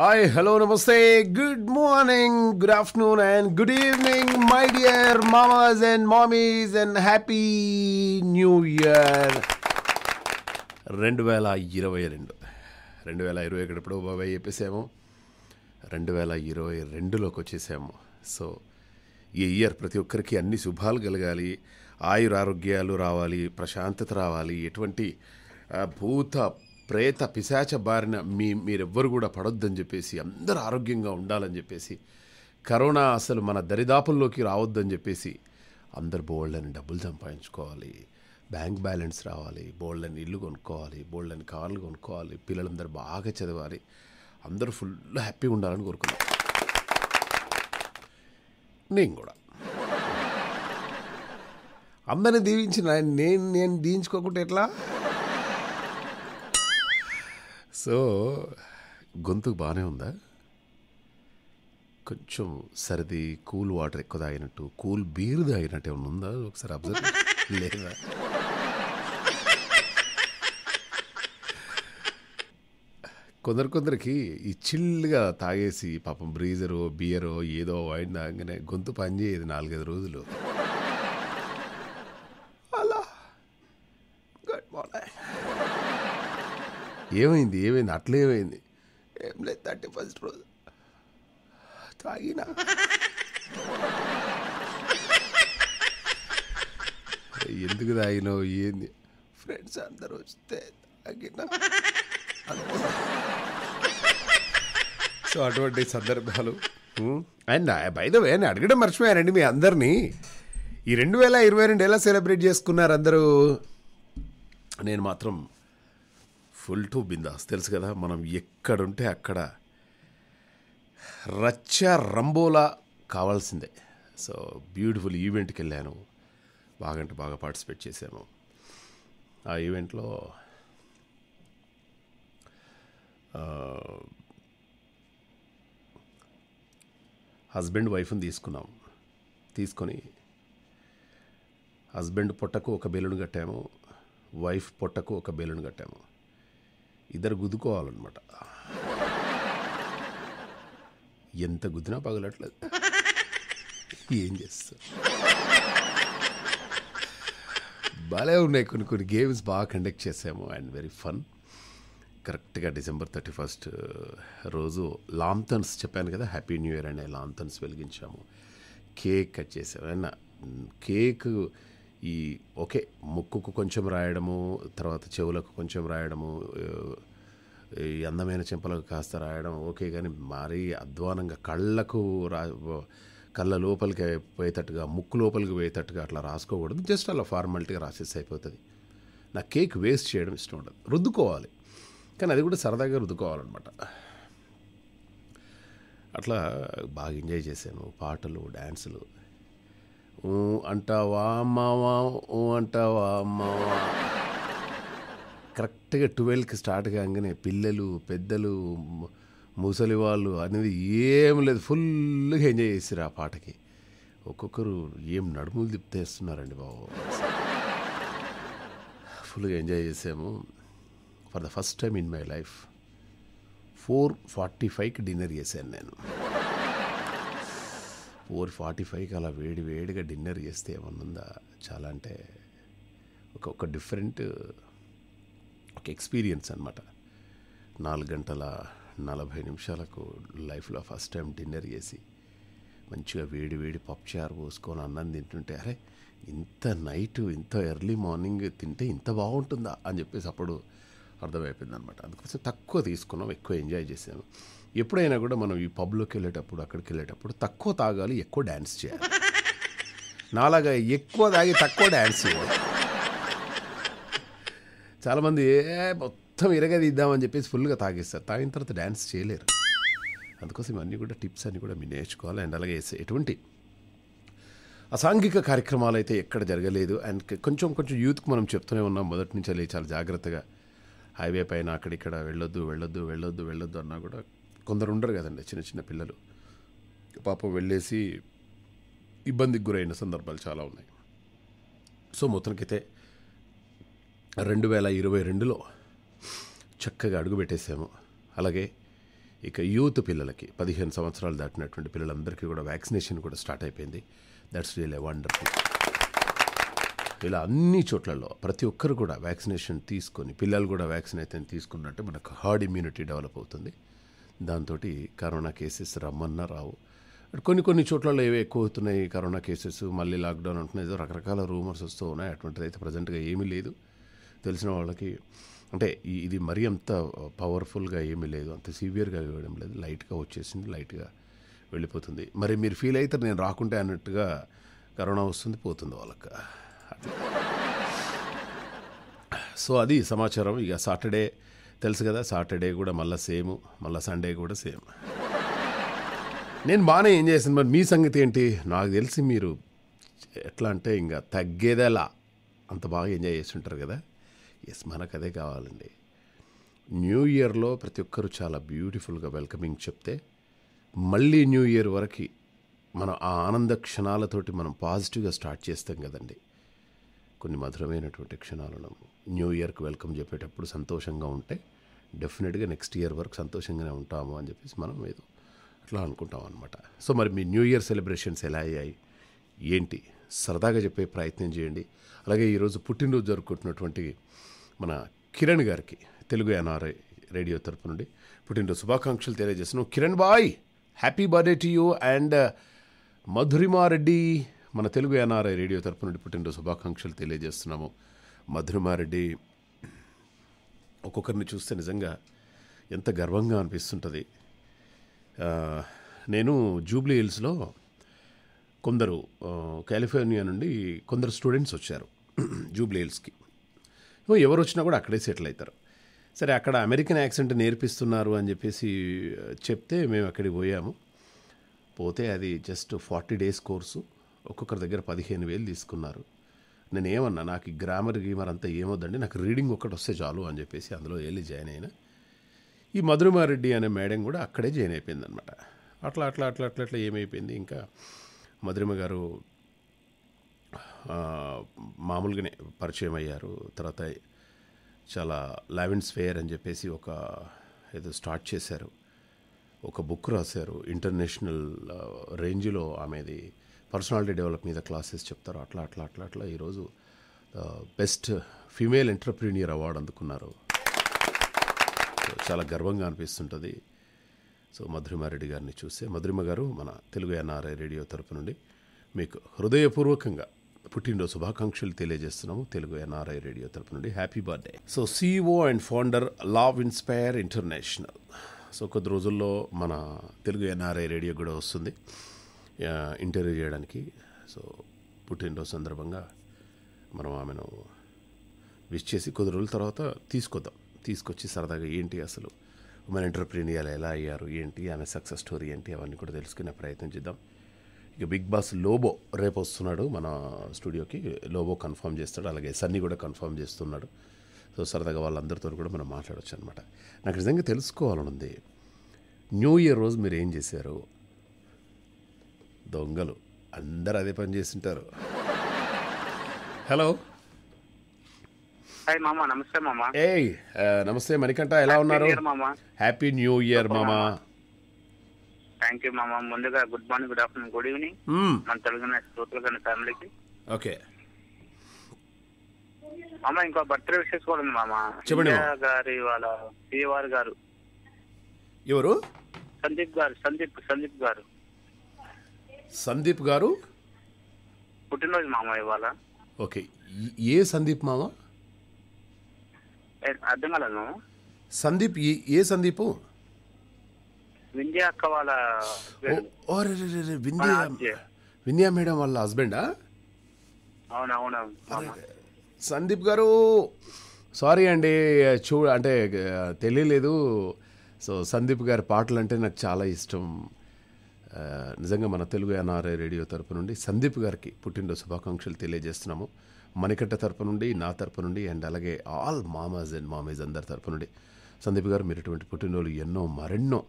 hi hello నమస్తే good morning good afternoon and good evening my dear మామాస్ and మామీస్ and happy new year రెండు వేల ఇరవై రెండు రెండు వేల ఇరవై ఒకటి ఎప్పుడో బాబాయ్ చెప్పేసాము రెండు వేల ఇరవై రెండులోకి వచ్చేసాము సో ఈ ఇయర్ ప్రతి ఒక్కరికి అన్ని శుభాలు కలగాలి ఆయురారోగ్యాలు రావాలి ప్రశాంతత రావాలి ఎటువంటి భూత ప్రేత పిశాచ బారిన మీ మీరెవ్వరు కూడా పడొద్దని చెప్పేసి అందరూ ఆరోగ్యంగా ఉండాలని చెప్పేసి కరోనా అసలు మన దరిదాపుల్లోకి రావద్దని చెప్పేసి అందరు బోల్డ్ని డబ్బులు సంపాదించుకోవాలి బ్యాంక్ బ్యాలెన్స్ రావాలి బోల్డ్ని ఇల్లు కొనుక్కోవాలి బోల్డ్ని కార్లు కొనుక్కోవాలి పిల్లలందరూ బాగా చదవాలి అందరూ ఫుల్ హ్యాపీగా ఉండాలని కోరుకున్నాను నేను కూడా అందరిని దీవించిన నేను నేను దీవించుకోకుండా ఎట్లా సో గొంతు బాగానే ఉందా కొంచెం సర్ది కూల్ వాటర్ ఎక్కువ తాగినట్టు కూల్ బీర్ తాగినట్టు ఏమన్నా ఉందా ఒకసారి అబ్జర్వ్ లేదా కొందరు కొందరికి ఈ చిల్గా తాగేసి పాపం బ్రీజరో బియరో ఏదో వైన్ తాగానే గొంతు పనిచేయదు నాలుగైదు రోజులు ఏమైంది ఏమైంది అట్లా ఏమైంది ఏం లేదు థర్టీ ఫస్ట్ రోజు తాగినా ఎందుకు తాగినావు ఏంది ఫ్రెండ్స్ అందరూ వస్తే తాగినా సో అటువంటి సందర్భాలు అండ్ బైద నేను అడగడం మర్చిపోయానండి మీ అందరినీ ఈ రెండు వేల ఇరవై రెండు ఎలా సెలబ్రేట్ చేసుకున్నారు అందరూ నేను మాత్రం ఫుల్ టు బిందాస్ తెలుసు కదా మనం ఎక్కడుంటే అక్కడ రచ్చ రంబోలా కావాల్సిందే సో బ్యూటిఫుల్ ఈవెంట్కి వెళ్ళాను బాగంటే బాగా పార్టిసిపేట్ చేశాము ఆ ఈవెంట్లో హస్బెండ్ వైఫ్ని తీసుకున్నాం తీసుకొని హస్బెండ్ పొట్టకు ఒక బెలూన్ కట్టాము వైఫ్ పొట్టకు ఒక బెలూన్ కట్టాము ఇద్దరు గుద్దుకోవాలన్నమాట ఎంత గుద్దినా పగలట్లేదు ఏం చేస్తా భలే ఉన్నాయి కొన్ని కొన్ని గేమ్స్ బాగా కండక్ట్ చేసాము అండ్ వెరీ ఫన్ కరెక్ట్గా డిసెంబర్ థర్టీ ఫస్ట్ రోజు లాంతన్స్ చెప్పాను కదా హ్యాపీ న్యూ ఇయర్ అనే లాంతన్స్ వెలిగించాము కేక్ కట్ చేసాము అయినా కేక్ ఈ ఓకే ముక్కుకు కొంచెం రాయడము తర్వాత చెవులకు కొంచెం రాయడము ఈ అందమైన చెంపలకు కాస్త రాయడం ఓకే కానీ మరీ అధ్వానంగా కళ్ళకు రా కళ్ళ లోపలికి పోయేటట్టుగా ముక్కు లోపలికి పోయేటట్టుగా అట్లా రాసుకోకూడదు జస్ట్ అలా ఫార్మాలిటీగా రాసేసి అయిపోతుంది నా కేక్ వేస్ట్ చేయడం ఇష్టం ఉండదు రుద్దుకోవాలి కానీ అది కూడా సరదాగా రుద్దుకోవాలన్నమాట అట్లా బాగా ఎంజాయ్ చేశాను పాటలు డ్యాన్సులు అంటావా అమ్మావా ఓ అంటావా అమ్మావా కరెక్ట్గా ట్వెల్వ్కి స్టార్ట్ కాగానే పిల్లలు పెద్దలు ముసలి వాళ్ళు అనేది ఏం లేదు ఫుల్గా ఎంజాయ్ చేసారు ఆ పాటకి ఒక్కొక్కరు ఏం నడుములు తిప్పేస్తున్నారండి బాబు ఫుల్గా ఎంజాయ్ చేసాము for the first time in my life four forty ఫైవ్కి డిన్నర్ చేశాను నేను ఫోర్ ఫార్టీ ఫైవ్కి అలా వేడి వేడిగా డిన్నర్ చేస్తే ఏమన్నా చాలా అంటే ఒక ఒక డిఫరెంట్ ఒక ఎక్స్పీరియన్స్ అనమాట నాలుగు గంటల నలభై నిమిషాలకు లైఫ్లో ఫస్ట్ టైం డిన్నర్ చేసి మంచిగా వేడి వేడి చారు పోసుకొని అన్నం తింటుంటే అరే ఇంత నైట్ ఇంత ఎర్లీ మార్నింగ్ తింటే ఇంత బాగుంటుందా అని చెప్పేసి అప్పుడు అర్థమైపోయింది అనమాట అందుకోసం తక్కువ తీసుకున్నాం ఎక్కువ ఎంజాయ్ చేసాము ఎప్పుడైనా కూడా మనం ఈ పబ్లోకి వెళ్ళేటప్పుడు అక్కడికి వెళ్ళేటప్పుడు తక్కువ తాగాలి ఎక్కువ డ్యాన్స్ చేయాలి నాలాగా ఎక్కువ తాగి తక్కువ డ్యాన్స్ చేయాలి చాలామంది ఏ మొత్తం ఇరగదిద్దామని చెప్పేసి ఫుల్గా తాగేస్తారు తాగిన తర్వాత డ్యాన్స్ చేయలేరు అందుకోసం ఇవన్నీ కూడా టిప్స్ అన్నీ కూడా మీరు నేర్చుకోవాలి అండ్ అలాగే ఎటువంటి అసాంఘిక కార్యక్రమాలు అయితే ఎక్కడ జరగలేదు అండ్ కొంచెం కొంచెం యూత్కి మనం చెప్తూనే ఉన్నాం మొదటి నుంచి చాలా జాగ్రత్తగా హైవే పైన అక్కడిక్కడ వెళ్ళొద్దు వెళ్ళొద్దు వెళ్ళొద్దు వెళ్ళొద్దు అన్నా కూడా కొందరు ఉండరు కదండి చిన్న చిన్న పిల్లలు పాపం వెళ్ళేసి ఇబ్బందికి గురైన సందర్భాలు చాలా ఉన్నాయి సో మొత్తానికైతే రెండు వేల ఇరవై రెండులో చక్కగా అడుగుపెట్టేసాము అలాగే ఇక యూత్ పిల్లలకి పదిహేను సంవత్సరాలు దాటినటువంటి పిల్లలందరికీ కూడా వ్యాక్సినేషన్ కూడా స్టార్ట్ అయిపోయింది దట్స్ రియల్ వండర్ఫుల్ ఇలా అన్ని చోట్లలో ప్రతి ఒక్కరు కూడా వ్యాక్సినేషన్ తీసుకొని పిల్లలు కూడా వ్యాక్సిన్ అయితే తీసుకున్నట్టు మనకు హార్డ్ ఇమ్యూనిటీ డెవలప్ అవుతుంది దాంతో కరోనా కేసెస్ రమ్మన్నా రావు కొన్ని కొన్ని చోట్లలో ఏవి ఎక్కువ అవుతున్నాయి కరోనా కేసెస్ మళ్ళీ లాక్డౌన్ అంటున్నాయి రకరకాల రూమర్స్ వస్తూ ఉన్నాయి అటువంటిది అయితే ప్రజెంట్గా ఏమీ లేదు తెలిసిన వాళ్ళకి అంటే ఇది మరీ అంత పవర్ఫుల్గా ఏమీ లేదు అంత సివియర్గా ఇవ్వడం లేదు లైట్గా వచ్చేసింది లైట్గా వెళ్ళిపోతుంది మరి మీరు ఫీల్ అయితే నేను రాకుంటే అన్నట్టుగా కరోనా వస్తుంది పోతుంది వాళ్ళకి సో అది సమాచారం ఇక సాటర్డే తెలుసు కదా సాటర్డే కూడా మళ్ళీ సేమ్ మళ్ళీ సండే కూడా సేమ్ నేను బాగానే ఏం చేసాను మరి మీ సంగతి ఏంటి నాకు తెలిసి మీరు ఎట్లా అంటే ఇంకా తగ్గేదేలా అంత బాగా ఎంజాయ్ చేస్తుంటారు కదా ఎస్ మనకు అదే కావాలండి న్యూ ఇయర్లో ప్రతి ఒక్కరూ చాలా బ్యూటిఫుల్గా వెల్కమింగ్ చెప్తే మళ్ళీ న్యూ ఇయర్ వరకు మనం ఆ ఆనంద క్షణాలతోటి మనం పాజిటివ్గా స్టార్ట్ చేస్తాం కదండి కొన్ని మధురమైనటువంటి క్షణాలను న్యూ ఇయర్కి వెల్కమ్ చెప్పేటప్పుడు సంతోషంగా ఉంటే డెఫినెట్గా నెక్స్ట్ ఇయర్ వరకు సంతోషంగానే ఉంటాము అని చెప్పేసి మనం ఏదో అట్లా అనుకుంటాం అనమాట సో మరి మీ న్యూ ఇయర్ సెలబ్రేషన్స్ ఎలా అయ్యాయి ఏంటి సరదాగా చెప్పే ప్రయత్నం చేయండి అలాగే ఈరోజు పుట్టినరోజు జరుపుకుంటున్నటువంటి మన కిరణ్ గారికి తెలుగు ఎన్ఆర్ఐ రేడియో తరపు నుండి పుట్టినరోజు శుభాకాంక్షలు తెలియజేస్తున్నాం Kiran bye happy birthday to you and మధురిమారెడ్డి మన తెలుగు ఎన్ఆర్ఐ రేడియో తరపు నుండి పుట్టినరోజు శుభాకాంక్షలు తెలియజేస్తున్నాము మధురిమారెడ్డి ఒక్కొక్కరిని చూస్తే నిజంగా ఎంత గర్వంగా అనిపిస్తుంటుంది నేను జూబ్లీ హిల్స్లో కొందరు కాలిఫోర్నియా నుండి కొందరు స్టూడెంట్స్ వచ్చారు జూబ్లీ హిల్స్కి ఎవరు వచ్చినా కూడా అక్కడే సెటిల్ అవుతారు సరే అక్కడ అమెరికన్ యాక్సెంట్ నేర్పిస్తున్నారు అని చెప్పేసి చెప్తే మేము అక్కడికి పోయాము పోతే అది జస్ట్ ఫార్టీ డేస్ కోర్సు ఒక్కొక్కరి దగ్గర పదిహేను వేలు తీసుకున్నారు నేనేమన్నా నాకు ఈ గ్రామర్ గ్రీమర్ అంతా ఏమొద్దండి నాకు రీడింగ్ ఒక్కటి వస్తే చాలు అని చెప్పేసి అందులో వెళ్ళి జాయిన్ అయినా ఈ మధురిమారెడ్డి అనే మేడం కూడా అక్కడే జాయిన్ అయిపోయింది అనమాట అట్లా అట్లా అట్లా అట్లా అట్లా ఏమైపోయింది ఇంకా మధురిమ గారు మామూలుగానే పరిచయం అయ్యారు తర్వాత చాలా లెవెన్స్ ఫేర్ అని చెప్పేసి ఒక ఏదో స్టార్ట్ చేశారు ఒక బుక్ రాశారు ఇంటర్నేషనల్ రేంజ్లో ఆమెది పర్సనాలిటీ డెవలప్ మీద క్లాసెస్ చెప్తారు అట్లా అట్లా అట్లా అట్లా ఈరోజు బెస్ట్ ఫీమేల్ ఎంటర్ప్రీనియర్ అవార్డు అందుకున్నారు చాలా గర్వంగా అనిపిస్తుంటుంది సో మధురిమారెడ్డి గారిని చూస్తే మధురిమ గారు మన తెలుగు ఎన్ఆర్ఐ రేడియో తరపు నుండి మీకు హృదయపూర్వకంగా పుట్టినరోజు శుభాకాంక్షలు తెలియజేస్తున్నాము తెలుగు ఎన్ఆర్ఐ రేడియో తరపు నుండి happy birthday so CEO and founder లావ్ ఇన్స్పైర్ ఇంటర్నేషనల్ సో కొద్ది రోజుల్లో మన తెలుగు ఎన్ఆర్ఐ రేడియో కూడా వస్తుంది ఇంటర్వ్యూ చేయడానికి సో పుట్టినరోజు సందర్భంగా మనం ఆమెను విష్ చేసి కొద్ది రోజుల తర్వాత తీసుకొద్దాం తీసుకొచ్చి సరదాగా ఏంటి అసలు మన ఎంటర్ప్రీనియర్ ఎలా అయ్యారు ఏంటి ఆమె సక్సెస్ స్టోరీ ఏంటి అవన్నీ కూడా తెలుసుకునే ప్రయత్నం చేద్దాం ఇక బిగ్ బాస్ లోబో రేపు వస్తున్నాడు మన స్టూడియోకి లోబో కన్ఫర్మ్ చేస్తాడు అలాగే సన్నీ కూడా కన్ఫర్మ్ చేస్తున్నాడు సో సరదాగా వాళ్ళందరితో కూడా మనం మాట్లాడవచ్చు అనమాట నాకు నిజంగా తెలుసుకోవాలనుంది న్యూ ఇయర్ రోజు మీరు ఏం చేశారు దొంగలు అందరు అదే పని చేస్తుంటారు హలో హాయ్ మామా నమస్తే మామా నమస్తే మణికంఠ ఎలా ఉన్నారు హ్యాపీ న్యూ ఇయర్ మామా థ్యాంక్ యూ మామా ముందుగా good morning good afternoon good evening మన తెలుగు శ్రోతలు కానీ ఫ్యామిలీకి ఓకే మామ ఇంకో బర్త్డే విషెస్ కూడా ఉంది మామ చెప్పండి గారి వాళ్ళ పిఏవార్ గారు ఎవరు సందీప్ గారు సందీప్ సందీప్ గారు సందీప్ గారు పుట్టినరోజు మామ ఇవాళ ఓకే ఏ సందీప్ మామ అర్థం కాలను సందీప్ ఏ సందీప్ వింధ్య మేడం వాళ్ళ హస్బెండా సందీప్ గారు సారీ అండి చూ అంటే తెలియలేదు సో సందీప్ గారి పాటలు అంటే నాకు చాలా ఇష్టం నిజంగా మన తెలుగు ఎన్ఆర్ఐ రేడియో తరపు నుండి సందీప్ గారికి పుట్టినరోజు శుభాకాంక్షలు తెలియజేస్తున్నాము మణికట్ట తరపు నుండి నా తరపు నుండి అండ్ అలాగే ఆల్ మామాజ్ అండ్ మామేజ్ అందరి తరపు నుండి సందీప్ గారు మీరు ఇటువంటి పుట్టినరోజులు ఎన్నో మరెన్నో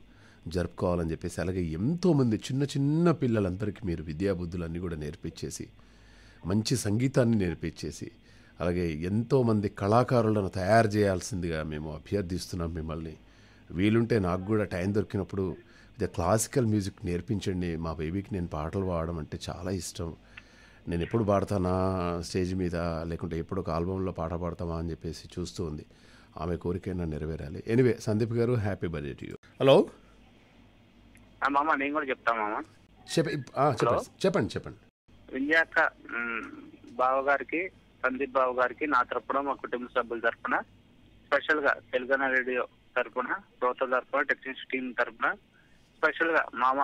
జరుపుకోవాలని చెప్పేసి అలాగే ఎంతోమంది చిన్న చిన్న పిల్లలందరికీ మీరు విద్యాబుద్ధులన్నీ కూడా నేర్పించేసి మంచి సంగీతాన్ని నేర్పించేసి అలాగే ఎంతోమంది కళాకారులను తయారు చేయాల్సిందిగా మేము అభ్యర్థిస్తున్నాం మిమ్మల్ని వీలుంటే నాకు కూడా టైం దొరికినప్పుడు ద క్లాసికల్ మ్యూజిక్ నేర్పించండి మా బేబీకి నేను పాటలు పాడడం అంటే చాలా ఇష్టం నేను ఎప్పుడు పాడతానా స్టేజ్ మీద లేకుంటే ఎప్పుడు ఒక ఆల్బంలో పాట పాడతామా అని చెప్పేసి చూస్తూ ఉంది ఆమె కోరికైనా నెరవేరాలి ఎనివే సందీప్ గారు happy birthday to you hello నేను కూడా చెప్పండి చెప్పండి చెప్పండి బావ గారికి సందీప్ బావ గారికి నా తరపున మా కుటుంబ సభ్యుల తరపున స్పెషల్గా తెలంగాణ రేడియో తరఫున శ్రోతల తరఫున టెక్నిక్స్ టీం తరఫున స్పెషల్ గా మామ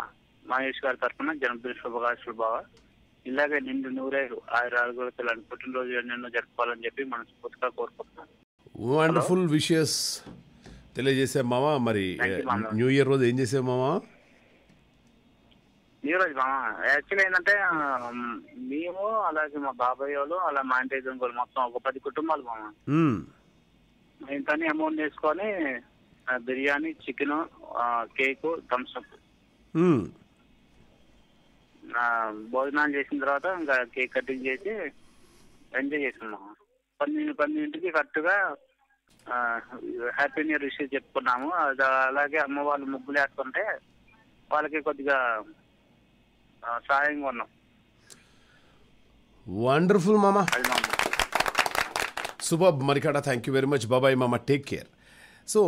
మహేష్ గారి తరఫున జనపద శుభాకాంక్షలు బావ ఇలాగే నిండు నూరేరు ఆయన ఆరుగురు పిల్లలు పుట్టినరోజు ఎన్నెన్నో జరుపుకోవాలని చెప్పి మనస్ఫూర్తిగా కోరుకుంటున్నాం వండర్ఫుల్ విషయస్ తెలియజేసే మామ మరి న్యూ ఇయర్ రోజు ఏం చేసే మామ న్యూ రోజు మామ యాక్చువల్ ఏంటంటే మేము అలాగే మా బాబాయ్ వాళ్ళు అలా మా ఇంటి వాళ్ళు మొత్తం ఒక పది కుటుంబాలు మామ ఇంత అమౌంట్ తీసుకొని biryani chicken cake Thums Up భోజనాలు చేసిన తర్వాత ఇంకా కేక్ కటింగ్ చేసి ఎంజాయ్ చేసుకున్నాము పన్నెండు పన్నెండింటికి కరెక్ట్గా హ్యాపీ న్యూ ఇయర్ విషయం చెప్పుకున్నాము అలాగే అమ్మ వాళ్ళు ముగ్గులు వేస్తుంటే వాళ్ళకి కొద్దిగా సహాయంగా ఉన్నాం వండర్ఫుల్ మామా సుబాబ్ మరికాడా థ్యాంక్ యూ వెరీ మచ్ బాబాయ్ మామ టేక్ కేర్ సో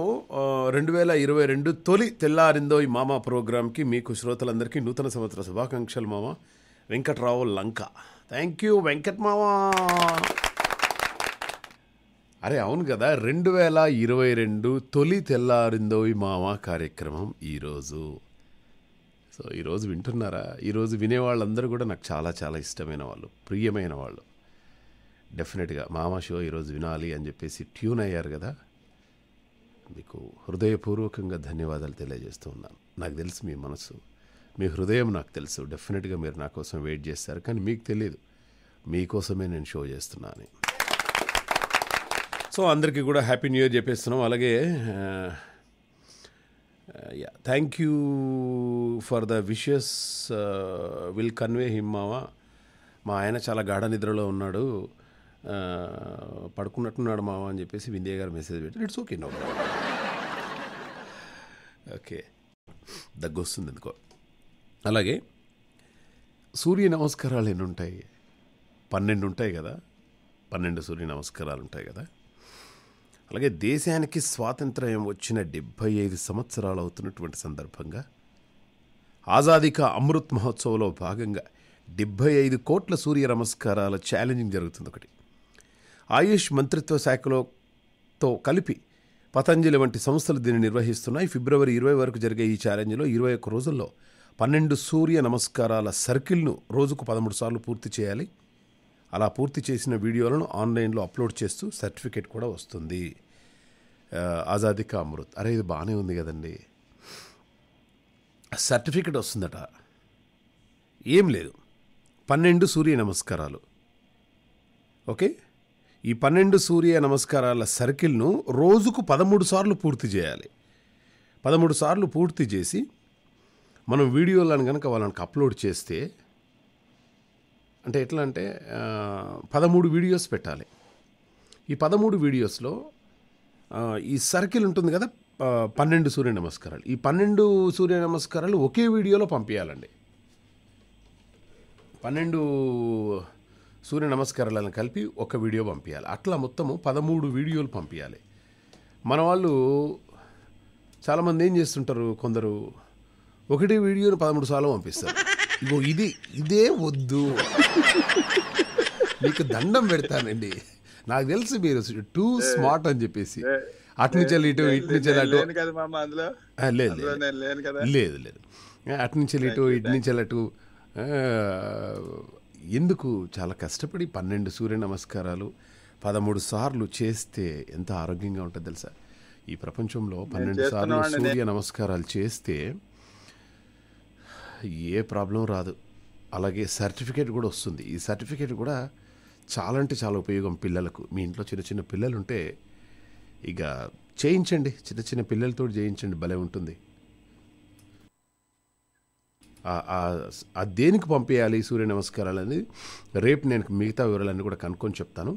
రెండు వేల ఇరవై రెండు తొలి తెల్లారిందో ఈ మామ ప్రోగ్రామ్కి మీకు శ్రోతలందరికీ నూతన సంవత్సర శుభాకాంక్షలు మామ వెంకట్రావు లంక థ్యాంక్ యూ వెంకట్ మామ అరే అవును కదా రెండు వేల ఇరవై రెండు తొలి తెల్లారిందోయి మామ కార్యక్రమం ఈరోజు సో ఈరోజు వింటున్నారా ఈరోజు వినేవాళ్ళందరూ కూడా నాకు చాలా చాలా ఇష్టమైన వాళ్ళు ప్రియమైన వాళ్ళు డెఫినెట్గా మామ షో ఈరోజు వినాలి అని చెప్పేసి ట్యూన్ అయ్యారు కదా మీకు హృదయపూర్వకంగా ధన్యవాదాలు తెలియజేస్తూ ఉన్నాను నాకు తెలుసు మీ మనసు మీ హృదయం నాకు తెలుసు డెఫినెట్గా మీరు నా కోసం వెయిట్ చేస్తారు కానీ మీకు తెలియదు మీకోసమే నేను షో చేస్తున్నాను సో అందరికీ కూడా హ్యాపీ న్యూ ఇయర్ చెప్పేస్తున్నాం అలాగే thank you for the wishes will convey him మావా మా ఆయన చాలా గాఢ నిద్రలో ఉన్నాడు పడుకున్నట్టున్నాడు మావా అని చెప్పేసి విందే గారు మెసేజ్ పెట్టారు ఇట్స్ ఓకే నో ఓకే దగ్గొస్తుంది ఎందుకో అలాగే సూర్య నమస్కారాలు ఎన్ని ఉంటాయి పన్నెండు ఉంటాయి కదా పన్నెండు సూర్య నమస్కారాలు ఉంటాయి కదా అలాగే దేశానికి స్వాతంత్ర్యం వచ్చిన డెబ్భై ఐదు సంవత్సరాలు అవుతున్నటువంటి సందర్భంగా ఆజాదిక అమృత్ మహోత్సవంలో భాగంగా డెబ్భై ఐదు కోట్ల సూర్య నమస్కారాల ఛాలెంజింగ్ జరుగుతుంది ఒకటి ఆయుష్ మంత్రిత్వ శాఖలోతో కలిపి పతంజలి వంటి సంస్థలు దీన్ని నిర్వహిస్తున్నాయి ఫిబ్రవరి ఇరవై వరకు జరిగే ఈ ఛాలెంజ్లో ఇరవై ఒక్క రోజుల్లో పన్నెండు సూర్య నమస్కారాల సర్కిల్ను రోజుకు పదమూడు సార్లు పూర్తి చేయాలి అలా పూర్తి చేసిన వీడియోలను ఆన్లైన్లో అప్లోడ్ చేస్తూ సర్టిఫికేట్ కూడా వస్తుంది ఆజాదిక అమృత్ అరే ఇది బాగానే ఉంది కదండి సర్టిఫికేట్ వస్తుందట ఏం లేదు పన్నెండు సూర్య నమస్కారాలు ఓకే ఈ పన్నెండు సూర్య నమస్కారాల సర్కిల్ను రోజుకు పదమూడు సార్లు పూర్తి చేయాలి పదమూడు సార్లు పూర్తి చేసి మనం వీడియోలను కనుక వాళ్ళకి అప్లోడ్ చేస్తే అంటే ఎట్లా అంటే పదమూడు వీడియోస్ పెట్టాలి ఈ పదమూడు వీడియోస్లో ఈ సర్కిల్ ఉంటుంది కదా పన్నెండు సూర్య నమస్కారాలు ఈ పన్నెండు సూర్య నమస్కారాలు ఒకే వీడియోలో పంపించాలండి పన్నెండు సూర్య నమస్కారాలను కలిపి ఒక వీడియో పంపించాలి అట్లా మొత్తము పదమూడు వీడియోలు పంపించాలి మన వాళ్ళు చాలామంది ఏం చేస్తుంటారు కొందరు ఒకటి వీడియోని పదమూడు సార్లు పంపిస్తారు ఇగో ఇది ఇదే వద్దు మీకు దండం పెడతానండి నాకు తెలుసు మీరు టూ స్మార్ట్ అని చెప్పేసి అటు నుంచి ఇటు ఇటు లేదు లేదు లేదు లేదు అటు నుంచి ఇటు ఇటు ఎందుకు చాలా కష్టపడి పన్నెండు సూర్య నమస్కారాలు పదమూడు సార్లు చేస్తే ఎంత ఆరోగ్యంగా ఉంటుంది తెలుసా ఈ ప్రపంచంలో పన్నెండు సార్లు సూర్య నమస్కారాలు చేస్తే ఏ ప్రాబ్లం రాదు అలాగే సర్టిఫికేట్ కూడా వస్తుంది ఈ సర్టిఫికేట్ కూడా చాలా అంటే చాలా ఉపయోగం పిల్లలకు మీ ఇంట్లో చిన్న చిన్న పిల్లలు ఉంటే ఇక చేయించండి చిన్న చిన్న పిల్లలతో చేయించండి భలే ఉంటుంది ఆ దేనికి పంపేయాలి సూర్య నమస్కారాలు అనేది రేపు నేను మిగతా వివరాలన్నీ కూడా కనుక్కొని చెప్తాను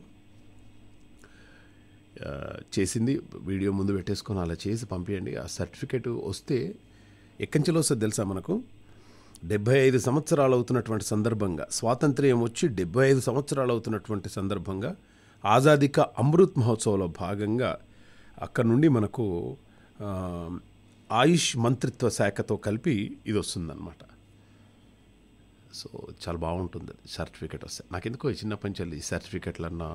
చేసింది వీడియో ముందు పెట్టేసుకొని అలా చేసి పంపించండి ఆ సర్టిఫికేట్ వస్తే ఎక్కంచెలో వస్తుంది తెలుసా మనకు డెబ్బై ఐదు సంవత్సరాలు అవుతున్నటువంటి సందర్భంగా స్వాతంత్ర్యం వచ్చి డెబ్బై ఐదు సంవత్సరాలు అవుతున్నటువంటి సందర్భంగా ఆజాదిక అమృత్ మహోత్సవంలో భాగంగా అక్కడ నుండి మనకు ఆయుష్ మంత్రిత్వ శాఖతో కలిపి ఇది వస్తుందన్నమాట సో చాలా బాగుంటుంది అది సర్టిఫికెట్ వస్తే నాకు ఎందుకో చిన్నప్పటి నుంచి వెళ్ళి సర్టిఫికెట్లు అన్నా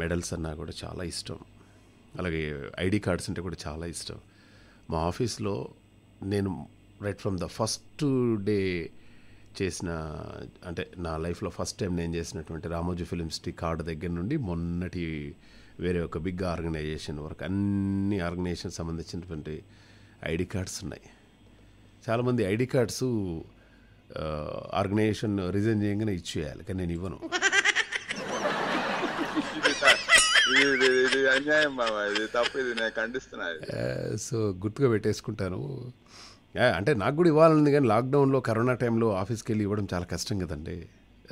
మెడల్స్ అన్నా కూడా చాలా ఇష్టం అలాగే ఐడి కార్డ్స్ అంటే కూడా చాలా ఇష్టం మా ఆఫీస్లో నేను right from the first day చేసిన అంటే నా లైఫ్లో ఫస్ట్ టైం నేను చేసినటువంటి రామోజీ సిటీ కార్డు దగ్గర నుండి మొన్నటి వేరే ఒక బిగ్ ఆర్గనైజేషన్ వరకు అన్ని ఆర్గనైజేషన్ సంబంధించినటువంటి ఐడి కార్డ్స్ ఉన్నాయి చాలామంది ఐడి కార్డ్స్ ఆర్గనైజేషన్ రిజైన్ చేయగానే ఇచ్చేయాలి కానీ నేను ఇవ్వను ఇది ఇది సో గుర్తుగా పెట్టేసుకుంటాను అంటే నాకు కూడా ఇవ్వాలని కానీ లాక్డౌన్లో కరోనా టైంలో ఆఫీస్కి వెళ్ళి ఇవ్వడం చాలా కష్టం కదండి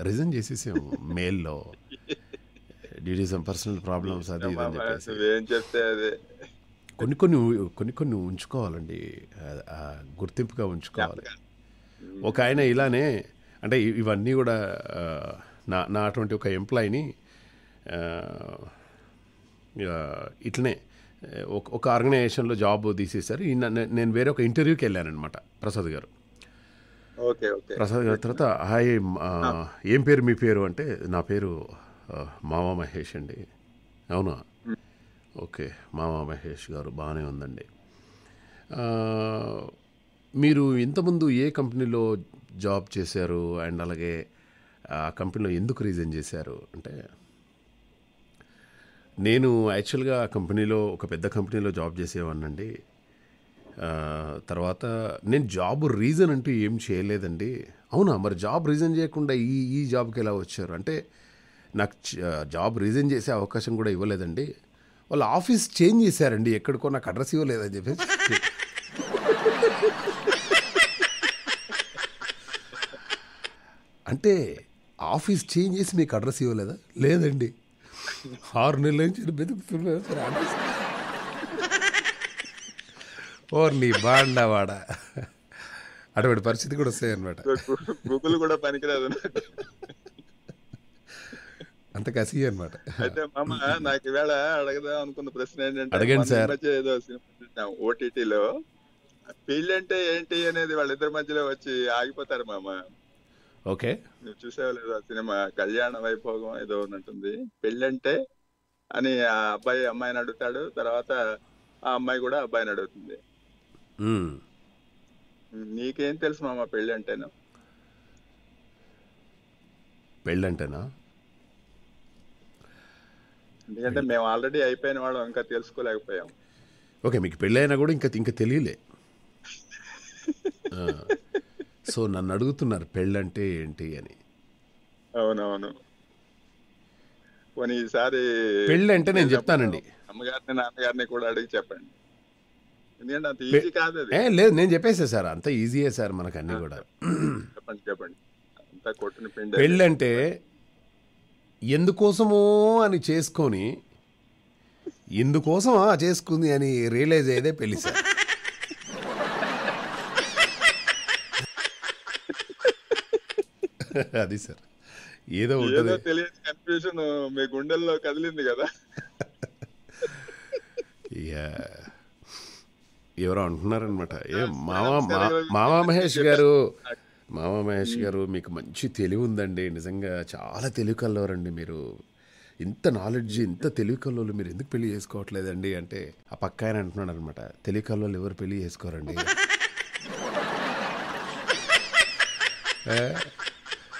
రిజైన్ చేసేసాము మెయిల్లో due to some personal problems అది ఇదని అదే కొన్ని కొన్ని కొన్ని కొన్ని ఉంచుకోవాలండి uh, uh, గుర్తింపుగా ఉంచుకోవాలి ఒక ఆయన ఇలానే అంటే ఇవన్నీ కూడా నా నా అటువంటి ఒక ఎంప్లాయీని ఇట్లనే ఒక ఆర్గనైజేషన్లో జాబ్ తీసేశారు నేను వేరే ఒక ఇంటర్వ్యూకి వెళ్ళానమాట ప్రసాద్ గారు ప్రసాద్ గారి తర్వాత హాయ్ ఏం పేరు మీ పేరు అంటే నా పేరు మామ మహేష్ అండి అవునా ఓకే మామ మహేష్ గారు బాగానే ఉందండి మీరు ఇంతకుముందు ఏ కంపెనీలో జాబ్ చేశారు అండ్ అలాగే ఆ కంపెనీలో ఎందుకు రీజన్ చేశారు అంటే నేను యాక్చువల్గా ఆ కంపెనీలో ఒక పెద్ద కంపెనీలో జాబ్ అండి తర్వాత నేను జాబ్ రీజన్ అంటూ ఏం చేయలేదండి అవునా మరి జాబ్ రీజన్ చేయకుండా ఈ ఈ జాబ్కి ఎలా వచ్చారు అంటే నాకు జాబ్ రీజన్ చేసే అవకాశం కూడా ఇవ్వలేదండి వాళ్ళు ఆఫీస్ చేంజ్ చేశారండి ఎక్కడికో నాకు అడ్రస్ ఇవ్వలేదని చెప్పేసి అంటే ఆఫీస్ చేంజ్ చేసి మీకు అడ్రస్ ఇవ్వలేదా లేదండి ఆరు నెలల నుంచి బెతుకుతున్నాను ఓర్ నీ బాండవాడ అటువంటి పరిస్థితి కూడా వస్తాయి అనమాట గూగుల్ కూడా పనికిరాదు అంత కసి అనమాట అయితే మామ నాకు ఈవేళ అడగదాం అనుకున్న ప్రశ్న ఏంటంటే అడగండి సార్ ఏదో సినిమా ఓటీటీలో పెళ్ళి అంటే ఏంటి అనేది వాళ్ళిద్దరి మధ్యలో వచ్చి ఆగిపోతారు మామ ఓకే నువ్వు చూసావా లేదా సినిమా కళ్యాణ వైభోగం ఏదో ఉన్నట్టుంది పెళ్ళంటే అని ఆ అబ్బాయి అమ్మాయిని అడుగుతాడు తర్వాత ఆ అమ్మాయి కూడా అబ్బాయిని అడుగుతుంది నీకేం తెలుసు మామ పెళ్ళి అంటేనా పెళ్ళంటేనా ఎందుకంటే మేము ఆల్రెడీ అయిపోయిన వాళ్ళం ఇంకా తెలుసుకోలేకపోయాం ఓకే మీకు అయినా కూడా ఇంకా ఇంకా తెలియలే సో నన్ను అడుగుతున్నారు పెళ్ళంటే ఏంటి అని అవునవును పోనీ ఈసారి పెళ్ళి అంటే నేను చెప్తానండి అమ్మగారిని నాన్నగారిని కూడా అడిగి చెప్పండి ఎందుకంటే అంత కాదు ఏ లేదు నేను చెప్పేసా సార్ అంత ఈజీయే సార్ మనకు అన్ని కూడా చెప్పండి చెప్పండి కొట్టిన పెళ్ళి అంటే ఎందుకోసమో అని చేసుకొని ఎందుకోసమా చేసుకుంది అని రియలైజ్ అయ్యేదే పెళ్ళి సార్ అది సార్ ఏదో ఏదో తెలియదు కన్ఫ్యూజన్ మీ గుండెల్లో కదిలింది కదా ఎవరో అంటున్నారనమాట ఏ మామా మామా మహేష్ గారు మామా మహేష్ గారు మీకు మంచి తెలివి ఉందండి నిజంగా చాలా తెలివి కలవరండి మీరు ఇంత నాలెడ్జ్ ఇంత తెలివి కల్లోలు మీరు ఎందుకు పెళ్లి చేసుకోవట్లేదండి అంటే ఆ పక్క ఆయన అంటున్నాడు అనమాట తెలివి కల్లోలు ఎవరు పెళ్లి చేసుకోరండి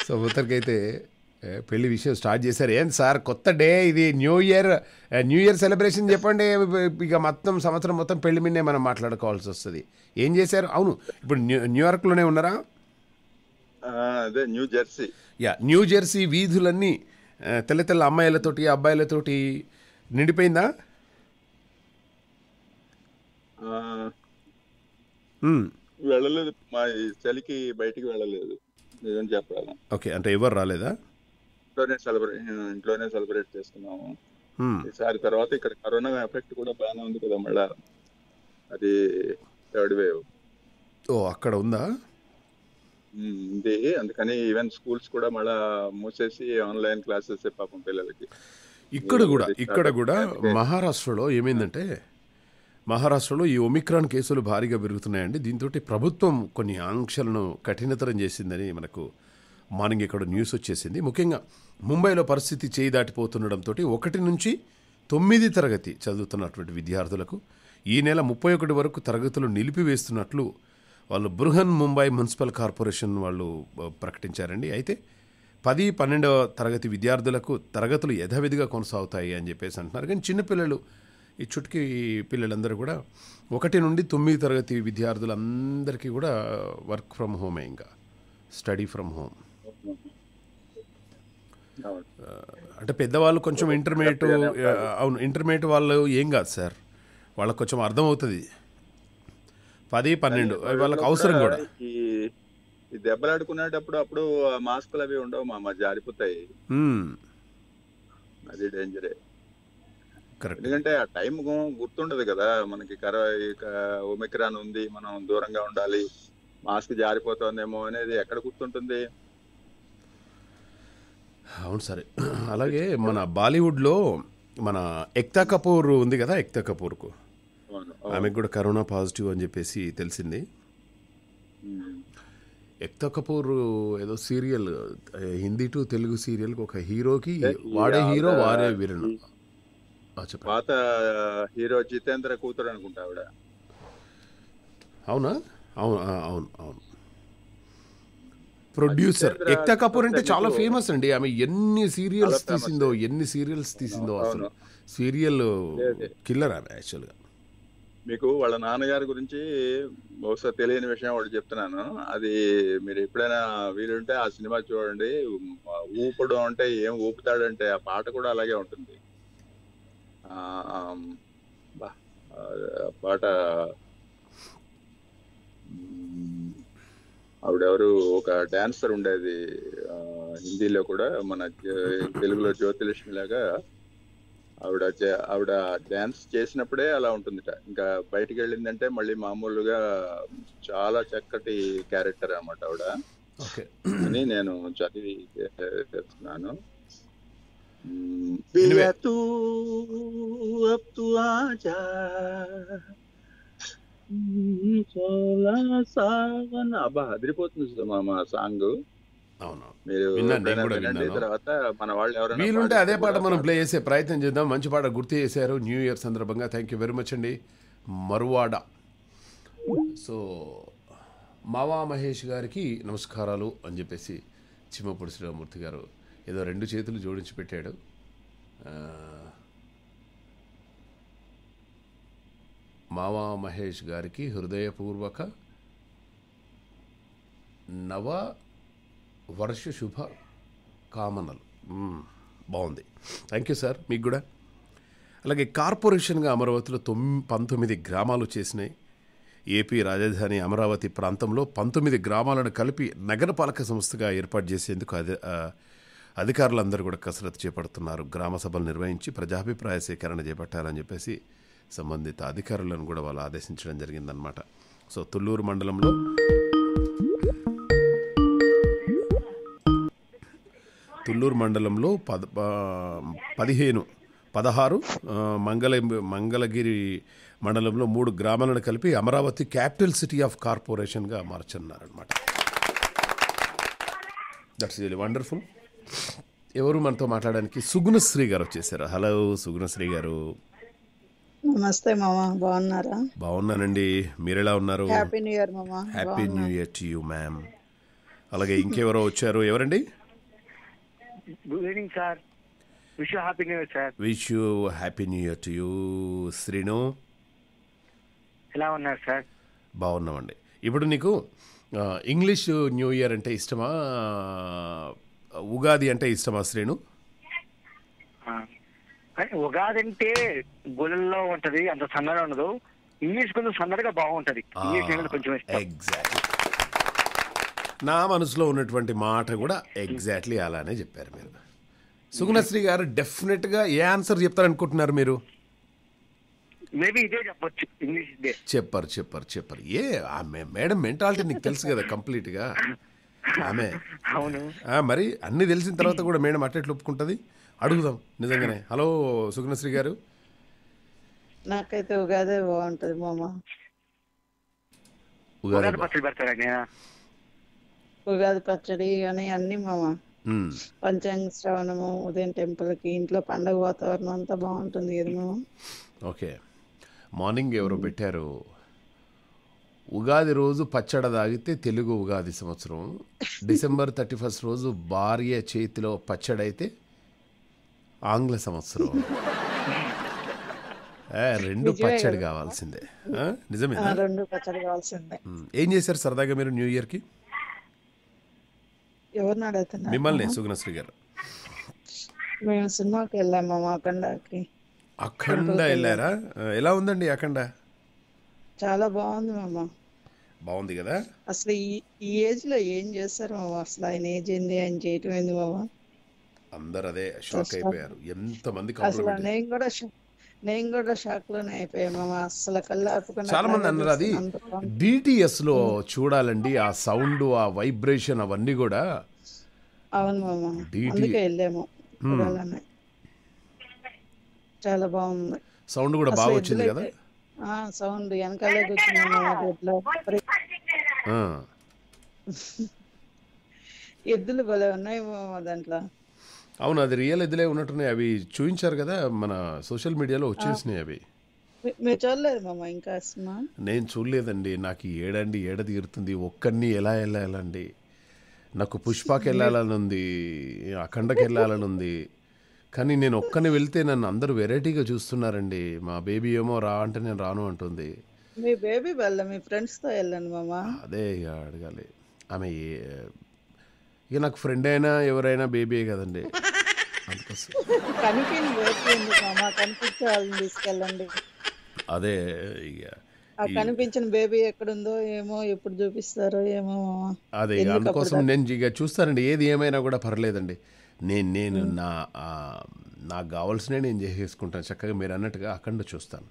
సో మొత్తానికైతే పెళ్లి విషయం స్టార్ట్ చేశారు ఏం సార్ కొత్త డే ఇది new year new year celebration చెప్పండి ఇక మొత్తం సంవత్సరం మొత్తం పెళ్లి మీదే మనం మాట్లాడుకోవాల్సి వస్తుంది ఏం చేశారు అవును ఇప్పుడు న్యూయార్క్లోనే ఉన్నారా అదే New Jersey yeah New Jersey వీధులన్నీ తెల్ల తెల్ల అమ్మాయిలతోటి అబ్బాయిలతోటి నిండిపోయిందా వెళ్ళలేదు మా చలికి బయటికి వెళ్ళలేదు నిజం చెప్పాలి ఓకే అంటే ఎవరు రాలేదా ఇంట్లోనే సెలబ్రేట్ ఇంట్లోనే సెలబ్రేట్ చేస్తున్నాము ఈసారి తర్వాత ఇక్కడ కరోనా ఎఫెక్ట్ కూడా బాగానే ఉంది కదా మళ్ళా అది థర్డ్ వేవ్ ఓ అక్కడ ఉందా ఉంది అందుకని ఈవెన్ స్కూల్స్ కూడా మళ్ళా మూసేసి ఆన్లైన్ క్లాసెస్ పాపం పిల్లలకి ఇక్కడ కూడా ఇక్కడ కూడా మహారాష్ట్రలో ఏమైందంటే మహారాష్ట్రలో ఈ ఒమిక్రాన్ కేసులు భారీగా పెరుగుతున్నాయండి దీంతో ప్రభుత్వం కొన్ని ఆంక్షలను కఠినతరం చేసిందని మనకు మార్నింగ్ ఇక్కడ న్యూస్ వచ్చేసింది ముఖ్యంగా ముంబైలో పరిస్థితి చేయి దాటిపోతుండటంతో ఒకటి నుంచి తొమ్మిది తరగతి చదువుతున్నటువంటి విద్యార్థులకు ఈ నెల ముప్పై ఒకటి వరకు తరగతులు నిలిపివేస్తున్నట్లు వాళ్ళు బృహన్ ముంబై మున్సిపల్ కార్పొరేషన్ వాళ్ళు ప్రకటించారండి అయితే పది పన్నెండవ తరగతి విద్యార్థులకు తరగతులు యథావిధిగా కొనసాగుతాయి అని చెప్పేసి అంటున్నారు కానీ చిన్నపిల్లలు ఈ చుట్టుకి పిల్లలందరూ కూడా ఒకటి నుండి తొమ్మిది తరగతి విద్యార్థులందరికీ కూడా వర్క్ ఫ్రమ్ హోమే ఇంకా స్టడీ ఫ్రమ్ హోమ్ అంటే పెద్దవాళ్ళు కొంచెం ఇంటర్మీడియట్ అవును ఇంటర్మీడియట్ వాళ్ళు ఏం కాదు సార్ వాళ్ళకి కొంచెం అర్థమవుతుంది పది పన్నెండు వాళ్ళకి అవసరం కూడా ఈ దెబ్బలాడుకునేటప్పుడు అప్పుడు మాస్కులు అవి ఉండవు మా జారిపోతాయి అది డేంజరే ఎందుకంటే ఆ టైం గుర్తుండదు కదా మనకి కర ఒమిక్రాన్ ఉంది మనం దూరంగా ఉండాలి మాస్క్ జారిపోతుందేమో అనేది ఎక్కడ గుర్తుంటుంది అవును సరే అలాగే మన బాలీవుడ్లో మన ఎక్తా కపూర్ ఉంది కదా ఎక్తా కపూర్కు ఆమెకు కూడా కరోనా పాజిటివ్ అని చెప్పేసి తెలిసింది ఎక్తా కపూర్ ఏదో serial Hindi to Telugu serial ఒక హీరోకి వాడే హీరో వారే వీరను పాత హీరో జితేంద్ర కూతురు అనుకుంటా ఆవిడ అవునా అవును అవును అవును ప్రొడ్యూసర్ ఎక్తా కపూర్ అంటే చాలా ఫేమస్ అండి ఆమె ఎన్ని సీరియల్స్ తీసిందో ఎన్ని సీరియల్స్ తీసిందో అసలు సీరియల్ కిల్లర్ ఆమె యాక్చువల్గా మీకు వాళ్ళ నాన్నగారి గురించి బహుశా తెలియని విషయం వాళ్ళు చెప్తున్నాను అది మీరు ఎప్పుడైనా వీలుంటే ఆ సినిమా చూడండి ఊపడం అంటే ఏం ఊపుతాడంటే ఆ పాట కూడా అలాగే ఉంటుంది పాట ఆవిడెవరు ఒక డాన్సర్ ఉండేది హిందీలో కూడా మన తెలుగులో జ్యోతిలక్ష్మి లాగా ఆవిడ ఆవిడ డ్యాన్స్ చేసినప్పుడే అలా ఉంటుందిట ఇంకా బయటికి వెళ్ళిందంటే మళ్ళీ మామూలుగా చాలా చక్కటి క్యారెక్టర్ అనమాట ఆవిడ అని నేను చదివి చేస్తున్నాను Bila hmm, అబ్బా అదిరిపోతుంది మా సాంగ్ అవును మీరు తర్వాత మన వాళ్ళు అదే పాట మనం ప్లే చేసే ప్రయత్నం చేద్దాం మంచి పాట గుర్తు చేశారు న్యూ ఇయర్ సందర్భంగా థ్యాంక్ యూ వెరీ మచ్ అండి మరువాడ సో మావా మహేష్ గారికి నమస్కారాలు అని చెప్పేసి చిమ్మపూడి శ్రీరామూర్తి గారు ఏదో రెండు చేతులు జోడించి పెట్టాడు మావా మహేష్ గారికి హృదయపూర్వక నవ వర్ష శుభ కామనలు బాగుంది థ్యాంక్ యూ సార్ మీకు కూడా అలాగే కార్పొరేషన్గా అమరావతిలో తొమ్ పంతొమ్మిది గ్రామాలు చేసినాయి ఏపీ రాజధాని అమరావతి ప్రాంతంలో పంతొమ్మిది గ్రామాలను కలిపి నగరపాలక సంస్థగా ఏర్పాటు చేసేందుకు అదే అధికారులందరూ కూడా కసరత్తు చేపడుతున్నారు గ్రామ సభలు నిర్వహించి ప్రజాభిప్రాయ సేకరణ చేపట్టాలని చెప్పేసి సంబంధిత అధికారులను కూడా వాళ్ళు ఆదేశించడం జరిగిందనమాట సో తుళ్ళూరు మండలంలో తుళ్ళూరు మండలంలో పద పదిహేను పదహారు మంగళ మంగళగిరి మండలంలో మూడు గ్రామాలను కలిపి అమరావతి క్యాపిటల్ సిటీ ఆఫ్ కార్పొరేషన్గా మార్చన్నారనమాట దట్స్ వెరీ వండర్ఫుల్ ఎవరు మనతో మాట్లాడడానికి సుగుణశ్రీ గారు వచ్చేసారు హలో సుగుణశ్రీ గారు నమస్తే మామా బాగున్నారా బాగున్నానండి మీరు ఎలా ఉన్నారు హ్యాపీ న్యూ ఇయర్ మామా happy new year to you ma'am అలాగే ఇంకెవరో వచ్చారు ఎవరండి good evening sir wish happy new year sir wish you happy new year to you Srinu ఎలా ఉన్నారు సార్ బాగున్నామండి ఇప్పుడు నీకు ఇంగ్లీష్ న్యూ ఇయర్ అంటే ఇష్టమా ఉగాది అంటే ఇష్టమా శ్రీను ఉగాది అంటే గుళ్ళలో ఉంటది అంత సన్నగా ఉండదు ఇంగ్లీష్ కొంచెం సన్నగా బాగుంటది కొంచెం నా మనసులో ఉన్నటువంటి మాట కూడా ఎగ్జాక్ట్లీ అలానే చెప్పారు మీరు సుగుణశ్రీ గారు డెఫినెట్ గా ఏ ఆన్సర్ చెప్తారనుకుంటున్నారు మీరు చెప్పారు చెప్పారు చెప్పారు ఏ మేడం మెంటాలిటీ నీకు తెలుసు కదా కంప్లీట్ గా ఆమె అవును మరి అన్ని తెలిసిన తర్వాత కూడా మేడం అట్లెట్లు ఒప్పుకుంటుంది అడుగుదాం నిజంగానే హలో సుగుణశ్రీ గారు నాకైతే ఉగాదే బాగుంటది మామ ఉగాది పచ్చడి ఉగాది పచ్చడి అని అన్ని మామ పంచాంగ శ్రవణము ఉదయం కి ఇంట్లో పండగ వాతావరణం అంతా బాగుంటుంది కదా మామ ఓకే మార్నింగ్ ఎవరు పెట్టారు ఉగాది రోజు పచ్చడ తాగితే తెలుగు ఉగాది సంవత్సరం డిసెంబర్ థర్టీ ఫస్ట్ రోజు భార్య చేతిలో పచ్చడైతే ఆంగ్ల సంవత్సరం రెండు పచ్చడి కావాల్సిందే నిజమే రెండు పచ్చడి కావాల్సిందే ఏం చేశారు సరదాగా మీరు న్యూ ఇయర్ కి ఎవరిని అడుగుతున్నా మిమ్మల్ని సుగ్నశ్రీ గారు మేము సినిమాకి వెళ్ళాము అఖండకి అఖండ వెళ్ళారా ఎలా ఉందండి అఖండ చాలా బాగుంది మామ బాగుంది కదా అసలు ఈ ఏజ్ లో ఏం చేస్తారు బాబా అసలు ఆయన ఏజ్ ఏంది ఆయన చేయటం ఏంది బాబా అందరు అదే షాక్ అయిపోయారు ఎంత మంది అసలు నేను కూడా నేను కూడా షాక్ లోనే అయిపోయా అసలు కళ్ళు చాలా మంది అన్నారు అది డిటిఎస్ లో చూడాలండి ఆ సౌండ్ ఆ వైబ్రేషన్ అవన్నీ కూడా అవును మామ అందుకే వెళ్ళాము చాలా బాగుంది సౌండ్ కూడా బాగా వచ్చింది కదా సౌండ్ వెనకాలే కూర్చున్నాము ఎద్దులు భలే ఉన్నాయేమో దాంట్లో అవును అది రియల్ ఎద్దులే ఉన్నట్టున్నాయి అవి చూపించారు కదా మన సోషల్ మీడియాలో వచ్చేసినాయి అవి మీరు చూడలేదు మామ ఇంకా నేను చూడలేదండి నాకు ఏడండి ఏడ తీరుతుంది ఒక్కడిని ఎలా వెళ్ళాలండి నాకు పుష్పకి వెళ్ళాలని ఉంది అఖండకి వెళ్ళాలని ఉంది కానీ నేను ఒక్కని వెళ్తే నన్ను అందరూ వెరైటీగా చూస్తున్నారండి మా బేబీ ఏమో రా అంటే నేను రాను అంటుంది మీ బేబీ వెళ్ళ మీ ఫ్రెండ్స్తో వెళ్ళండి మామా అదే ఇక అడగాలి ఆమె ఏ- ఇక నాకు ఫ్రెండ్ అయినా ఎవరైనా బేబీ కదండి అందుకోసం తీసుకెళ్ళండి అదే ఇక ఆ కనిపించిన బేబీ ఎక్కడుందో ఏమో ఎప్పుడు చూపిస్తారో ఏమో అదే అందుకోసం నేను ఇక చూస్తానండి ఏది ఏమైనా కూడా పర్లేదండి నేను నేను నా నాకు కావాల్సిన నేను చేసేసుకుంటాను చక్కగా మీరు అన్నట్టుగా అఖండ చూస్తాను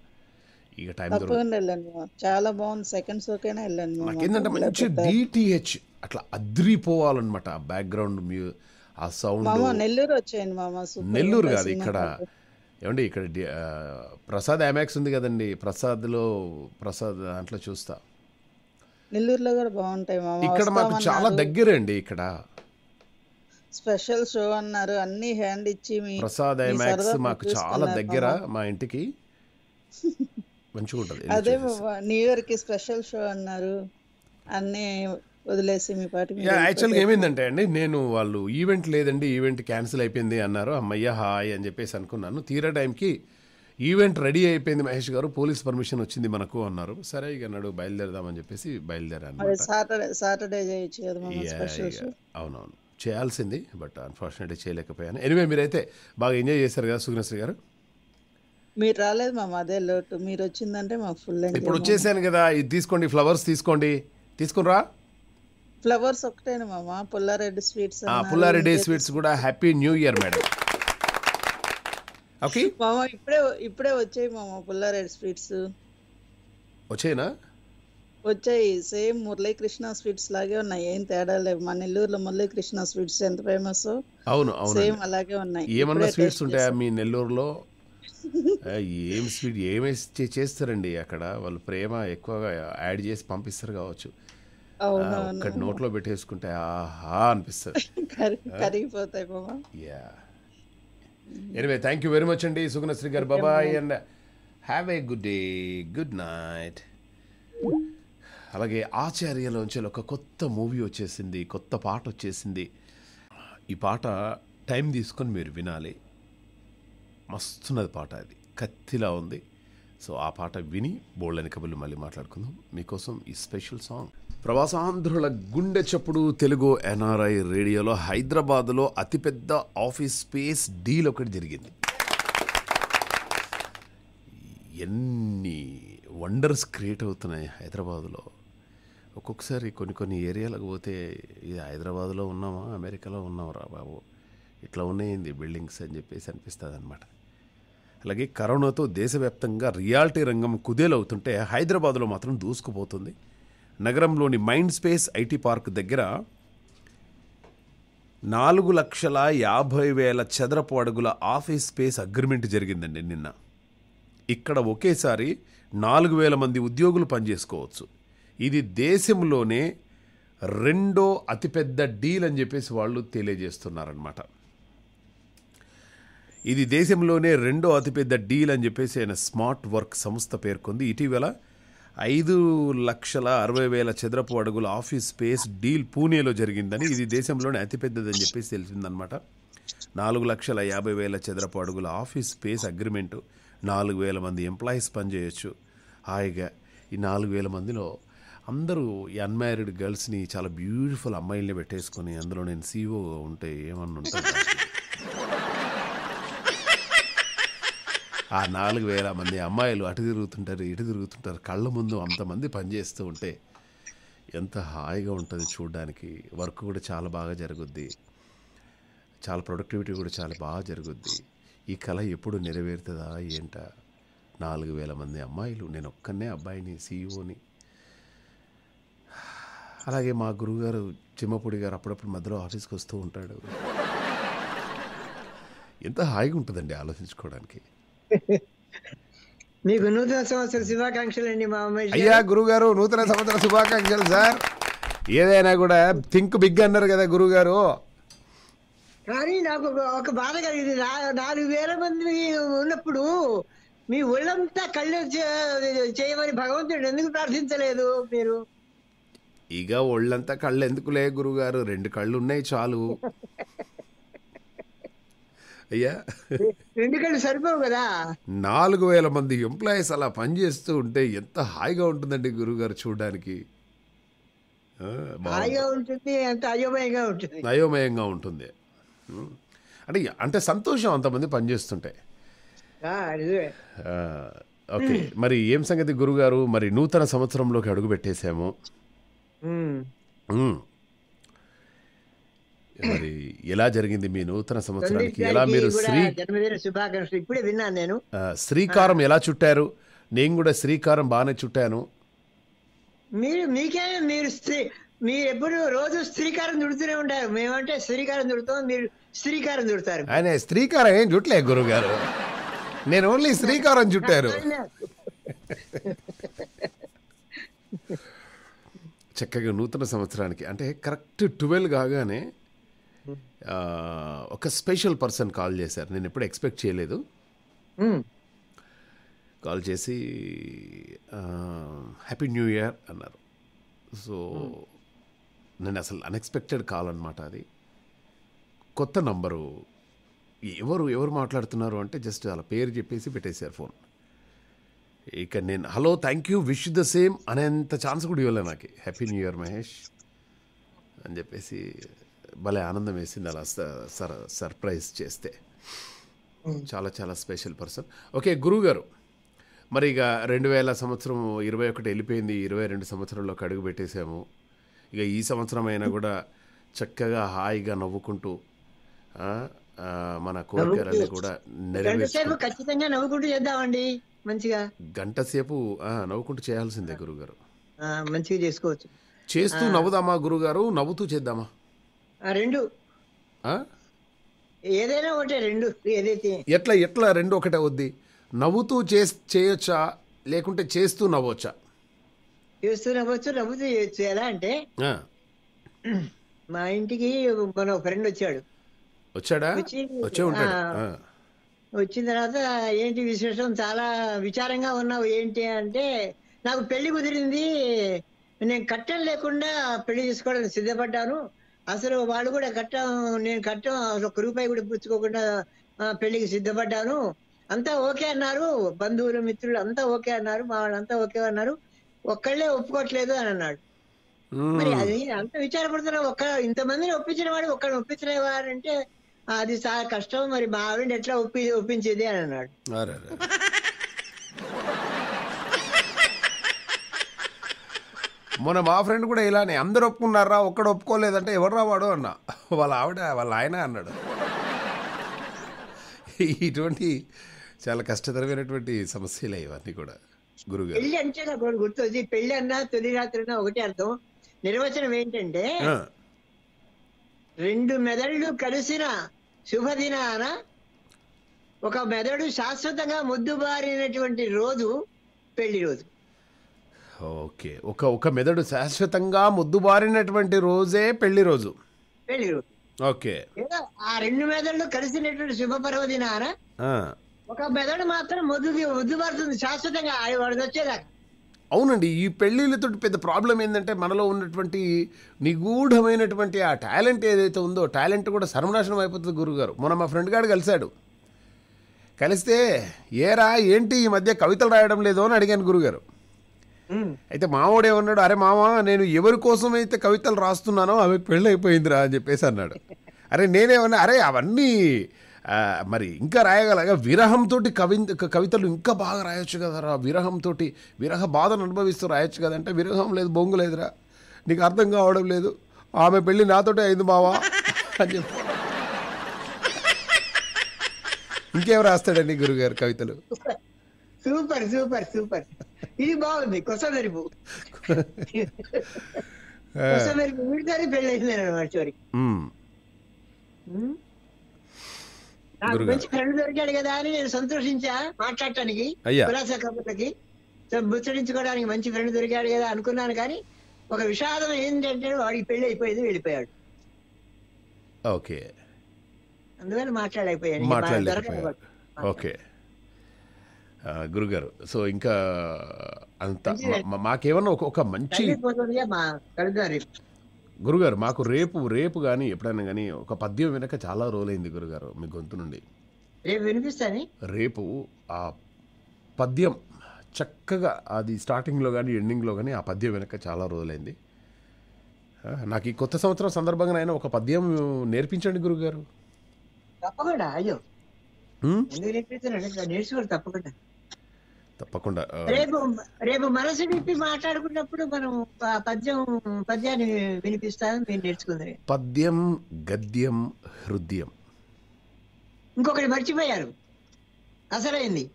ఇక టైం తప్పకుండా చాలా బాగుంది సెకండ్ షోకైనా వెళ్ళాను నాకేంటంటే మంచి డిటిహెచ్ అట్లా అద్రిపోవాలన్నమాట ఆ బ్యాక్గ్రౌండ్ మ్యూ ఆ సౌండ్ నెల్లూరు వచ్చాయండి మామ నెల్లూరు కాదు ఇక్కడ ఏమండి ఇక్కడ ప్రసాద్ అమాక్స్ ఉంది కదండి ప్రసాద్లో ప్రసాద్ దాంట్లో చూస్తా నెల్లూరులో కూడా బాగుంటాయి మామ ఇక్కడ మాకు చాలా దగ్గరండి ఇక్కడ స్పెషల్ షో అన్నారు అన్ని హ్యాండ్ ఇచ్చి ప్రసాద్ ఐమాక్స్ మాకు చాలా దగ్గర మా ఇంటికి మంచిగా ఉంటుంది అదే న్యూ కి స్పెషల్ షో అన్నారు అన్ని వదిలేసి మీ పాటి యాక్చువల్గా ఏమైందంటే అండి నేను వాళ్ళు ఈవెంట్ లేదండి ఈవెంట్ క్యాన్సిల్ అయిపోయింది అన్నారు అమ్మయ్య హాయ్ అని చెప్పేసి అనుకున్నాను తీరా టైంకి ఈవెంట్ రెడీ అయిపోయింది మహేష్ గారు పోలీస్ పర్మిషన్ వచ్చింది మనకు అన్నారు సరే ఇక అన్నాడు బయలుదేరదామని చెప్పేసి బయలుదేరాను సాటర్డే అవునవును చేయాల్సింది బట్ అన్ఫార్చునేట్లీ చేయలేకపోయాను ఎనివే మీరైతే బాగా ఎంజాయ్ చేశారు కదా సుగ్నశ్రీ గారు మీరు రాలేదు మా అదే లోటు మీరు వచ్చిందంటే మా ఫుల్ ఇప్పుడు వచ్చేసాను కదా ఇది తీసుకోండి ఫ్లవర్స్ తీసుకోండి తీసుకునిరా ఫ్లవర్స్ ఒకటేనా మామ పుల్లారెడ్డి స్వీట్స్ పుల్లారెడ్డి స్వీట్స్ కూడా happy new year madam okay మామ ఇప్పుడే ఇప్పుడే వచ్చాయి మామ పుల్లారెడ్డి స్వీట్స్ వచ్చాయినా వచ్చాయి సేమ్ కృష్ణ స్వీట్స్ లాగే ఉన్నాయి ఏం తేడా లేవు మా నెల్లూరులో కృష్ణ స్వీట్స్ ఎంత ఫేమస్ అవును అవును సేమ్ అలాగే ఉన్నాయి ఏమన్నా స్వీట్స్ ఉంటాయా మీ నెల్లూరులో ఏం స్వీట్ ఏమే చేస్తారండి అక్కడ వాళ్ళు ప్రేమ ఎక్కువగా యాడ్ చేసి పంపిస్తారు కావచ్చు ఒక్కటి నోట్లో పెట్టేసుకుంటే ఆహా అనిపిస్తుంది yeah anyway thank you very much అండి శ్రీ గారు బాబాయ్ and have a good day good night అలాగే ఆచార్యలోంచి ఒక కొత్త మూవీ వచ్చేసింది కొత్త పాట వచ్చేసింది ఈ పాట టైం తీసుకొని మీరు వినాలి మస్తున్నది పాట అది కత్తిలా ఉంది సో ఆ పాట విని బోళ్ళని కబుర్లు మళ్ళీ మాట్లాడుకుందాం మీకోసం ఈ స్పెషల్ సాంగ్ ప్రవాసాంధ్రుల గుండె చప్పుడు తెలుగు ఎన్ఆర్ఐ రేడియోలో హైదరాబాద్లో అతిపెద్ద ఆఫీస్ స్పేస్ డీల్ ఒకటి జరిగింది ఎన్ని వండర్స్ క్రియేట్ అవుతున్నాయి హైదరాబాద్లో ఒక్కొక్కసారి కొన్ని కొన్ని ఏరియాలకు పోతే ఇది హైదరాబాద్లో ఉన్నామా అమెరికాలో ఉన్నామరా బాబు ఇట్లా ఉన్నాయింది బిల్డింగ్స్ అని చెప్పేసి అనిపిస్తుంది అనమాట అలాగే కరోనాతో దేశవ్యాప్తంగా రియాలిటీ రంగం కుదేలవుతుంటే హైదరాబాద్లో మాత్రం దూసుకుపోతుంది నగరంలోని మైండ్ స్పేస్ ఐటీ పార్క్ దగ్గర నాలుగు లక్షల యాభై వేల చదరపు అడుగుల ఆఫీస్ స్పేస్ అగ్రిమెంట్ జరిగిందండి నిన్న ఇక్కడ ఒకేసారి నాలుగు వేల మంది ఉద్యోగులు పనిచేసుకోవచ్చు ఇది దేశంలోనే రెండో అతిపెద్ద డీల్ అని చెప్పేసి వాళ్ళు తెలియజేస్తున్నారనమాట ఇది దేశంలోనే రెండో అతిపెద్ద డీల్ అని చెప్పేసి ఆయన స్మార్ట్ వర్క్ సంస్థ పేర్కొంది ఇటీవల ఐదు లక్షల అరవై వేల చదరపు అడుగుల ఆఫీస్ స్పేస్ డీల్ పూణేలో జరిగిందని ఇది దేశంలోనే అతిపెద్దదని చెప్పేసి తెలిసిందనమాట నాలుగు లక్షల యాభై వేల చదరపు అడుగుల ఆఫీస్ స్పేస్ అగ్రిమెంటు నాలుగు వేల మంది ఎంప్లాయీస్ పనిచేయొచ్చు హాయిగా ఈ నాలుగు వేల మందిలో అందరూ అన్మ్యారీడ్ గర్ల్స్ని చాలా బ్యూటిఫుల్ అమ్మాయిల్ని పెట్టేసుకొని అందులో నేను సీఓ ఉంటే ఏమన్నా ఉంటాను ఆ నాలుగు వేల మంది అమ్మాయిలు అటు తిరుగుతుంటారు ఇటు తిరుగుతుంటారు కళ్ళ ముందు అంతమంది పనిచేస్తూ ఉంటే ఎంత హాయిగా ఉంటుంది చూడడానికి వర్క్ కూడా చాలా బాగా జరుగుద్ది చాలా ప్రొడక్టివిటీ కూడా చాలా బాగా జరుగుద్ది ఈ కళ ఎప్పుడు నెరవేరుతుందా ఏంట నాలుగు వేల మంది అమ్మాయిలు నేను ఒక్కనే అబ్బాయిని సీఈఓని e అలాగే మా గురువుగారు చిమ్మపూడి గారు అప్పుడప్పుడు మధ్యలో ఆఫీస్కి వస్తూ ఉంటాడు ఎంత హాయిగా ఉంటుందండి ఆలోచించుకోవడానికి మీకు నూతన సంవత్సర శుభాకాంక్షలు అండి మా అమ్మాయి అయ్యా గురుగారు నూతన సంవత్సర శుభాకాంక్షలు సార్ ఏదైనా కూడా థింక్ బిగ్ అన్నారు కదా గురువుగారు కానీ నాకు ఒక బాధ కలిగింది నాలుగు వేల మంది ఉన్నప్పుడు మీ ఒళ్ళంతా కళ్ళు చేయమని భగవంతుడు ఎందుకు ప్రార్థించలేదు మీరు ఇక ఒళ్ళంతా కళ్ళు ఎందుకులే గురుగారు రెండు కళ్ళు ఉన్నాయి చాలు అయ్యా ఎందుకంటే సరిపోవు కదా నాలుగు వేల మంది ఎంప్లాయీస్ అలా పనిచేస్తూ ఉంటే ఎంత హాయిగా ఉంటుందండి గురుగారు చూడడానికి అయోమయంగా అయోమయంగా ఉంటుంది అంటే అంటే సంతోషం అంతమంది పనిచేస్తుంటే ఓకే మరి ఏం సంగతి గురుగారు మరి నూతన సంవత్సరంలోకి అడుగు పెట్టేశాము మరి ఎలా జరిగింది మీ నూతన సంవత్సరానికి ఎలా మీరు శ్రీ జన్మదిన శుభాకాంక్షలు ఇప్పుడే విన్నాను నేను శ్రీకారం ఎలా చుట్టారు నేను కూడా శ్రీకారం బాగానే చుట్టాను మీరు మీకే మీరు స్త్రీ మీరు ఎప్పుడు రోజు స్త్రీకారం చుడుతూనే ఉంటారు మేమంటే శ్రీకారం చుడుతాం మీరు స్త్రీకారం చుడతారు ఆయన స్త్రీకారం ఏం చుట్టలే గురువు గారు నేను ఓన్లీ శ్రీకారం చుట్టారు చక్కగా నూతన సంవత్సరానికి అంటే కరెక్ట్ ట్వెల్వ్ కాగానే ఒక స్పెషల్ పర్సన్ కాల్ చేశారు నేను ఎప్పుడు ఎక్స్పెక్ట్ చేయలేదు కాల్ చేసి హ్యాపీ న్యూ ఇయర్ అన్నారు సో నేను అసలు అన్ఎక్స్పెక్టెడ్ కాల్ అనమాట అది కొత్త నంబరు ఎవరు ఎవరు మాట్లాడుతున్నారు అంటే జస్ట్ అలా పేరు చెప్పేసి పెట్టేశారు ఫోన్ ఇక నేను hello thank you wish the same అనేంత ఛాన్స్ కూడా ఇవ్వలే నాకు హ్యాపీ న్యూ ఇయర్ మహేష్ అని చెప్పేసి భలే ఆనందం వేసింది అలా సర్ సర్ప్రైజ్ చేస్తే చాలా చాలా స్పెషల్ పర్సన్ ఓకే గురుగారు మరి ఇక రెండు వేల సంవత్సరం ఇరవై ఒకటి వెళ్ళిపోయింది ఇరవై రెండు సంవత్సరంలో అడుగు పెట్టేసాము ఇక ఈ సంవత్సరం అయినా కూడా చక్కగా హాయిగా నవ్వుకుంటూ మన కోరికలన్నీ కూడా నెరవేర్చు నవ్వుకుంటూ మంచిగా గంట సేపు నవ్వుకుంటూ చేయాల్సిందే గురుగారు మంచిగా చేసుకోవచ్చు చేస్తూ నవ్వుదామా గురుగారు నవ్వుతూ చేద్దామా రెండు ఏదైనా ఒకటే రెండు ఏదైతే ఎట్లా ఎట్లా రెండు ఒకటే అవుద్ది నవ్వుతూ చే చేయొచ్చా లేకుంటే చేస్తూ నవ్వొచ్చా చేస్తూ నవ్వచ్చు నవ్వుతూ చేయొచ్చు ఎలా అంటే మా ఇంటికి మన ఫ్రెండ్ వచ్చాడు వచ్చాడా వచ్చే ఉంటాడు వచ్చిన తర్వాత ఏంటి విశేషం చాలా విచారంగా ఉన్నావు ఏంటి అంటే నాకు పెళ్లి కుదిరింది నేను కట్టం లేకుండా పెళ్లి చేసుకోవడానికి సిద్ధపడ్డాను అసలు వాళ్ళు కూడా కట్టం నేను కట్టం అసలు ఒక రూపాయి కూడా పుచ్చుకోకుండా పెళ్లికి సిద్ధపడ్డాను అంతా ఓకే అన్నారు బంధువులు మిత్రులు అంతా ఓకే అన్నారు మా వాళ్ళంతా ఓకే అన్నారు ఒక్కళ్ళే ఒప్పుకోవట్లేదు అని అన్నాడు మరి అది అంత విచారపడుతున్నా ఒక్క ఇంతమందిని ఒప్పించిన వాడు ఒక్కడిని ఒప్పించలేవారంటే అది చాలా కష్టం మరి మా ఆవిడ ఎట్లా ఒప్పి ఒప్పించేది అని అన్నాడు మొన్న మా ఫ్రెండ్ కూడా ఇలానే అందరు ఒప్పుకున్నారా ఒక్కడ ఒప్పుకోలేదంటే ఎవర్రా వాడు అన్న వాళ్ళ ఆవిడ వాళ్ళ ఆయన అన్నాడు ఇటువంటి చాలా కష్టతరమైనటువంటి సమస్యలే ఇవన్నీ కూడా గురుగారు పెళ్లి అంటే నాకు ఒకటి గుర్తుంది పెళ్లి అన్నా తొలి రాత్రి ఒకటే అర్థం నిర్వచనం ఏంటంటే రెండు మెదళ్ళు కలిసిన శుభదినాన ఒక మెదడు శాశ్వతంగా ముద్దుబారినటువంటి రోజు పెళ్లి రోజు ఓకే ఒక ఒక మెదడు శాశ్వతంగా ముద్దుబారినటువంటి రోజే పెళ్లి రోజు పెళ్లి రోజు ఓకే ఆ రెండు మెదళ్ళు కలిసినటువంటి శుభ పర్వదినాన ఒక మెదడు మాత్రం ముద్దు ముద్దుబారుతుంది శాశ్వతంగా వాడికి వచ్చేదాకా అవునండి ఈ పెళ్ళిళ్ళతో పెద్ద ప్రాబ్లం ఏంటంటే మనలో ఉన్నటువంటి నిగూఢమైనటువంటి ఆ టాలెంట్ ఏదైతే ఉందో టాలెంట్ కూడా సర్వనాశనం అయిపోతుంది గురుగారు మొన్న మా ఫ్రెండ్ గారు కలిశాడు కలిస్తే ఏరా ఏంటి ఈ మధ్య కవితలు రాయడం లేదో అని అడిగాను గురుగారు అయితే మావాడు ఉన్నాడు అరే మామ నేను ఎవరి కోసం అయితే కవితలు రాస్తున్నానో ఆమె పెళ్ళి అయిపోయిందిరా అని చెప్పేసి అన్నాడు అరే నేనేమన్నా అరే అవన్నీ మరి ఇంకా రాయగలగా విరహంతో కవి కవితలు ఇంకా బాగా రాయొచ్చు కదరా విరహంతో విరహ బాధను అనుభవిస్తూ రాయొచ్చు కదంటే విరహం లేదు బొంగు లేదురా నీకు అర్థం కావడం లేదు ఆమె పెళ్ళి నాతోటే అయింది మావా అని చెప్పి ఇంకేం రాస్తాడండి గురుగారు కవితలు సూపర్ సూపర్ సూపర్ ఇది బాగుంది కొత్త మెరుపు వీడితోనే పెళ్ళి అయింది నాకు మంచి ఫ్రెండ్ దొరికాడు కదా అని నేను సంతోషించా మాట్లాడటానికి విలాస కబుర్లకి ముచ్చడించుకోవడానికి మంచి ఫ్రెండ్ దొరికాడు కదా అనుకున్నాను కానీ ఒక విషాదం ఏంటంటే వాడికి పెళ్లి అయిపోయింది వెళ్ళిపోయాడు ఓకే అందువల్ల మాట్లాడలేకపోయాను ఓకే గురుగారు సో ఇంకా అంత మాకేమన్నా ఒక మంచి గురుగారు మాకు రేపు రేపు కానీ ఎప్పుడైనా కానీ ఒక పద్యం వెనక చాలా రోలైంది గురుగారు మీ గొంతు నుండి రేపు రేపు ఆ పద్యం చక్కగా అది స్టార్టింగ్లో కానీ ఎండింగ్లో కానీ ఆ పద్యం వెనక చాలా రోజులైంది నాకు ఈ కొత్త సంవత్సరం సందర్భంగా ఆయన ఒక పద్యం నేర్పించండి గురుగారు తప్పకుండా అయ్యో నేర్చుకోవాలి తప్పకుండా తప్పకుండా రేపు రేపు మనసు విప్పి మాట్లాడుకున్నప్పుడు మనం పద్యం పద్యాన్ని వినిపిస్తాను మీరు నేర్చుకుందరు పద్యం గద్యం హృదయం ఇంకొకటి మర్చిపోయారు అసలైంది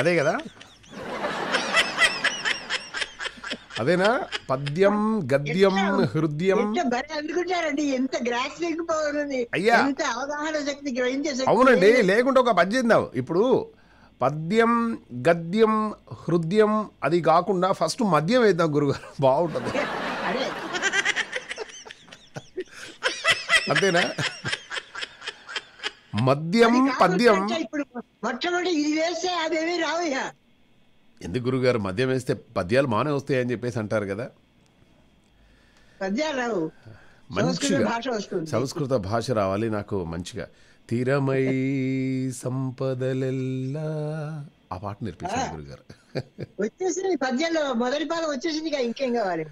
అదే కదా అదేనా పద్యం గద్యం హృదయం ఎంత అయ్యా అవగాహన శక్తి అవునండి లేకుంటే ఒక పద్యం ఇప్పుడు పద్యం గద్యం హృదయం అది కాకుండా ఫస్ట్ మద్యం వేద్దాం గురుగారు బాగుంటుంది అంతేనా మద్యం పద్యం ఇప్పుడు ఇది వేస్తే అదేమీ రావయ్యా ఎందుకు గురుగారు మద్యం వేస్తే పద్యాలు మానే వస్తాయని చెప్పేసి అంటారు కదా మంచిగా సంస్కృత భాష రావాలి నాకు మంచిగా తీరమై సంపదలెల్లా ఆ పాట నేర్పించారు గురుగారు వచ్చేసింది మొదటి వచ్చేసింది ఇంకేం కావాలి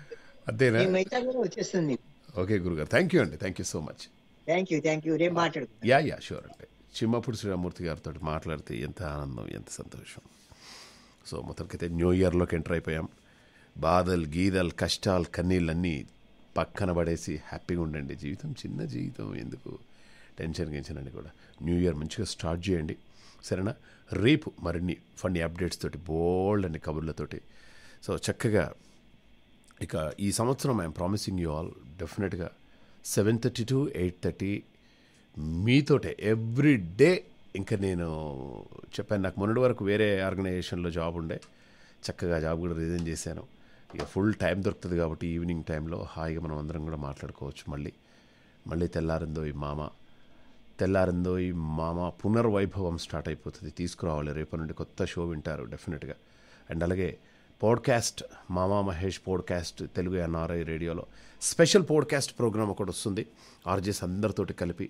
అంతేనా వచ్చేస్తుంది ఓకే గురుగారు థ్యాంక్ యూ అండి thank you so much thank you thank you రేపు మాట్లాడు యా యా షూర్ అండి చిమ్మపుడు శ్రీరామూర్తి గారితో మాట్లాడితే ఎంత ఆనందం ఎంత సంతోషం సో మొత్తానికైతే న్యూ ఇయర్లోకి ఎంటర్ అయిపోయాం బాధలు గీదలు కష్టాలు కన్నీళ్ళన్నీ పక్కన పడేసి హ్యాపీగా ఉండండి జీవితం చిన్న జీవితం ఎందుకు టెన్షన్ గెంచనండి కూడా న్యూ ఇయర్ మంచిగా స్టార్ట్ చేయండి సరేనా రేపు మరిన్ని ఫన్నీ అప్డేట్స్ తోటి బోల్డ్ అన్ని కబుర్లతోటి సో చక్కగా ఇక ఈ సంవత్సరం ఐఎమ్ ప్రామిసింగ్ యూ ఆల్ డెఫినెట్గా seven thirty to eight thirty మీతోటే ఎవ్రీ డే ఇంకా నేను చెప్పాను నాకు మొన్నటి వరకు వేరే ఆర్గనైజేషన్లో జాబ్ ఉండే చక్కగా జాబ్ కూడా రిజైన్ చేశాను ఇక ఫుల్ టైం దొరుకుతుంది కాబట్టి ఈవినింగ్ టైంలో హాయిగా మనం అందరం కూడా మాట్లాడుకోవచ్చు మళ్ళీ మళ్ళీ తెల్లారిందో ఈ మామ తెల్లారిందో ఈ మామ పునర్వైభవం స్టార్ట్ అయిపోతుంది తీసుకురావాలి రేపటి నుండి కొత్త షో వింటారు డెఫినెట్గా అండ్ అలాగే పోడ్కాస్ట్ మామా మహేష్ పోడ్కాస్ట్ తెలుగు ఎన్ఆర్ఐ రేడియోలో స్పెషల్ పోడ్కాస్ట్ ప్రోగ్రామ్ ఒకటి వస్తుంది ఆర్జెస్ అందరితోటి కలిపి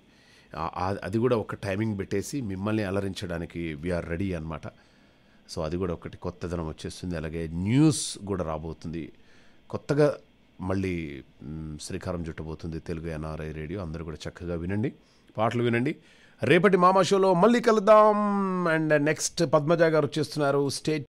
అది కూడా ఒక టైమింగ్ పెట్టేసి మిమ్మల్ని అలరించడానికి వీఆర్ రెడీ అనమాట సో అది కూడా ఒకటి కొత్తదనం వచ్చేస్తుంది అలాగే న్యూస్ కూడా రాబోతుంది కొత్తగా మళ్ళీ శ్రీకారం చుట్టబోతుంది తెలుగు ఎన్ఆర్ఐ రేడియో అందరూ కూడా చక్కగా వినండి పాటలు వినండి రేపటి మామా షోలో మళ్ళీ కలుద్దాం అండ్ నెక్స్ట్ పద్మజా గారు వచ్చేస్తున్నారు స్టేట్